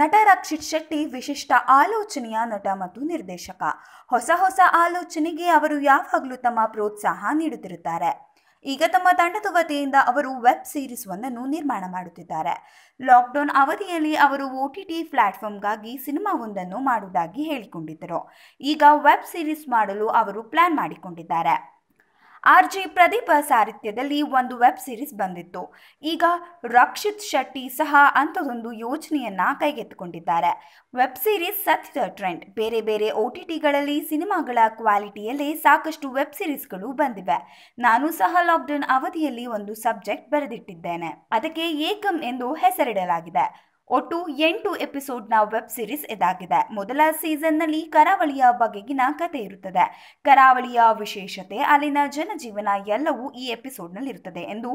ನಟ ರಕ್ಷಿತ್ ಶೆಟ್ಟಿ ವಿಶಿಷ್ಟ ಆಲೋಚನೆಯ ನಟ ಮತ್ತು ನಿರ್ದೇಶಕ ಹೊಸ ಹೊಸ ಆಲೋಚನೆಗೆ ಅವರು ಯಾವಾಗಲೂ ತಮ್ಮ ಪ್ರೋತ್ಸಾಹ ನೀಡುತ್ತಿರುತ್ತಾರೆ ಈಗ ತಮ್ಮ ತಂಡದ ವತಿಯಿಂದ ಅವರು ವೆಬ್ ಸೀರೀಸ್ ಒಂದನ್ನು ನಿರ್ಮಾಣ ಮಾಡುತ್ತಿದ್ದಾರೆ ಲಾಕ್ಡೌನ್ ಅವಧಿಯಲ್ಲಿ ಅವರು ಒ ಟಿ ಟಿ ಪ್ಲಾಟ್ಫಾರ್ಮ್ಗಾಗಿ ಸಿನಿಮಾವೊಂದನ್ನು ಮಾಡುವುದಾಗಿ ಹೇಳಿಕೊಂಡಿದ್ದರು ಈಗ ವೆಬ್ ಸೀರೀಸ್ ಮಾಡಲು ಅವರು ಪ್ಲಾನ್ ಮಾಡಿಕೊಂಡಿದ್ದಾರೆ ಆರ್ ಜಿ ಪ್ರದೀಪ ಸಾರಿತ್ಯದಲ್ಲಿ ಒಂದು ವೆಬ್ ಸೀರೀಸ್ ಬಂದಿತ್ತು ಈಗ ರಕ್ಷಿತ್ ಶೆಟ್ಟಿ ಸಹ ಅಂಥದೊಂದು ಯೋಚನೆಯನ್ನ ಕೈಗೆತ್ತಿಕೊಂಡಿದ್ದಾರೆ ವೆಬ್ ಸೀರೀಸ್ ಸತ್ಯದ ಟ್ರೆಂಡ್ ಬೇರೆ ಬೇರೆ ಒ ಟಿ ಟಿಗಳಲ್ಲಿ ಸಿನಿಮಾಗಳ ಕ್ವಾಲಿಟಿಯಲ್ಲಿ ಸಾಕಷ್ಟು ವೆಬ್ ಸೀರೀಸ್ಗಳು ಬಂದಿವೆ ನಾನು ಸಹ ಲಾಕ್ಡೌನ್ ಅವಧಿಯಲ್ಲಿ ಒಂದು ಸಬ್ಜೆಕ್ಟ್ ಬರೆದಿಟ್ಟಿದ್ದೇನೆ ಅದಕ್ಕೆ ಏಕಂ ಎಂದು ಹೆಸರಿಡಲಾಗಿದೆ ಒಟ್ಟು ಎಂಟು ಎಪಿಸೋಡ್ನ ವೆಬ್ ಸಿರೀಸ್ ಇದಾಗಿದೆ ಮೊದಲ ಸೀಸನ್ನಲ್ಲಿ ಕರಾವಳಿಯ ಬಗೆಗಿನ ಕತೆ ಇರುತ್ತದೆ ಕರಾವಳಿಯ ವಿಶೇಷತೆ ಅಲ್ಲಿನ ಜನಜೀವನ ಎಲ್ಲವೂ ಈ ಎಪಿಸೋಡ್ನಲ್ಲಿರುತ್ತದೆ ಇರುತ್ತದೆ ಎಂದು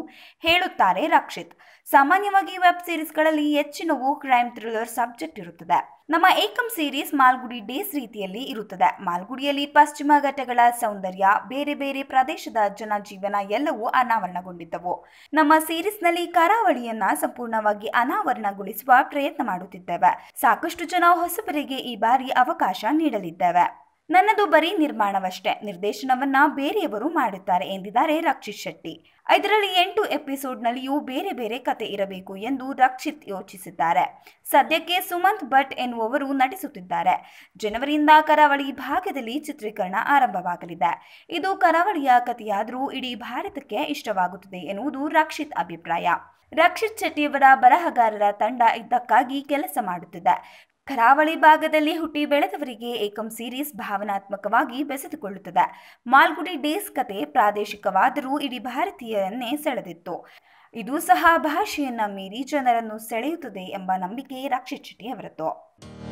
ಹೇಳುತ್ತಾರೆ ರಕ್ಷಿತ್ ಸಾಮಾನ್ಯವಾಗಿ ವೆಬ್ ಸೀರೀಸ್ಗಳಲ್ಲಿ ಹೆಚ್ಚಿನವು ಕ್ರೈಮ್ ಥ್ರಿಲ್ಲರ್ ಸಬ್ಜೆಕ್ಟ್ ಇರುತ್ತದೆ ನಮ್ಮ ಏಕಂ ಸೀರೀಸ್ ಮಾಲ್ಗುಡಿ ಡೇಸ್ ರೀತಿಯಲ್ಲಿ ಇರುತ್ತದೆ ಮಾಲ್ಗುಡಿಯಲ್ಲಿ ಪಶ್ಚಿಮ ಘಟ್ಟಗಳ ಸೌಂದರ್ಯ ಬೇರೆ ಬೇರೆ ಪ್ರದೇಶದ ಜನಜೀವನ ಎಲ್ಲವೂ ಅನಾವರಣಗೊಂಡಿದ್ದವು ನಮ್ಮ ಸೀರೀಸ್ನಲ್ಲಿ ಕರಾವಳಿಯನ್ನ ಸಂಪೂರ್ಣವಾಗಿ ಅನಾವರಣಗೊಳಿಸುವ ಪ್ರಯತ್ನ ಮಾಡುತ್ತಿದ್ದೇವೆ ಸಾಕಷ್ಟು ಜನ ಹೊಸಬರಿಗೆ ಈ ಬಾರಿ ಅವಕಾಶ ನೀಡಲಿದ್ದೇವೆ ನನ್ನದು ಬರೀ ನಿರ್ಮಾಣವಷ್ಟೇ ನಿರ್ದೇಶನವನ್ನ ಬೇರೆಯವರು ಮಾಡುತ್ತಾರೆ ಎಂದಿದ್ದಾರೆ ರಕ್ಷಿತ್ ಶೆಟ್ಟಿ ಇದರಲ್ಲಿ ಎಂಟು ಎಪಿಸೋಡ್ನಲ್ಲಿಯೂ ಬೇರೆ ಬೇರೆ ಕತೆ ಇರಬೇಕು ಎಂದು ರಕ್ಷಿತ್ ಯೋಚಿಸಿದ್ದಾರೆ ಸದ್ಯಕ್ಕೆ ಸುಮಂತ್ ಭಟ್ ಎನ್ನುವವರು ನಟಿಸುತ್ತಿದ್ದಾರೆ ಜನವರಿಯಿಂದ ಕರಾವಳಿ ಭಾಗದಲ್ಲಿ ಚಿತ್ರೀಕರಣ ಆರಂಭವಾಗಲಿದೆ ಇದು ಕರಾವಳಿಯ ಕಥೆಯಾದರೂ ಇಡೀ ಭಾರತಕ್ಕೆ ಇಷ್ಟವಾಗುತ್ತದೆ ಎನ್ನುವುದು ರಕ್ಷಿತ್ ಅಭಿಪ್ರಾಯ ರಕ್ಷಿತ್ ಶೆಟ್ಟಿಯವರ ಬರಹಗಾರರ ತಂಡ ಇದ್ದಕ್ಕಾಗಿ ಕೆಲಸ ಮಾಡುತ್ತಿದೆ ಕರಾವಳಿ ಭಾಗದಲ್ಲಿ ಹುಟ್ಟಿ ಬೆಳೆದವರಿಗೆ ಏಕಂ ಸೀರೀಸ್ ಭಾವನಾತ್ಮಕವಾಗಿ ಬೆಸೆದುಕೊಳ್ಳುತ್ತದೆ ಮಾಲ್ಗುಡಿ ಡೇಸ್ ಕತೆ ಪ್ರಾದೇಶಿಕವಾದರೂ ಇಡೀ ಭಾರತೀಯರನ್ನೇ ಸೆಳೆದಿತ್ತು ಇದು ಸಹ ಭಾಷೆಯನ್ನ ಮೀರಿ ಜನರನ್ನು ಸೆಳೆಯುತ್ತದೆ ಎಂಬ ನಂಬಿಕೆ ರಾಕ್ಷಿ ಅವರದ್ದು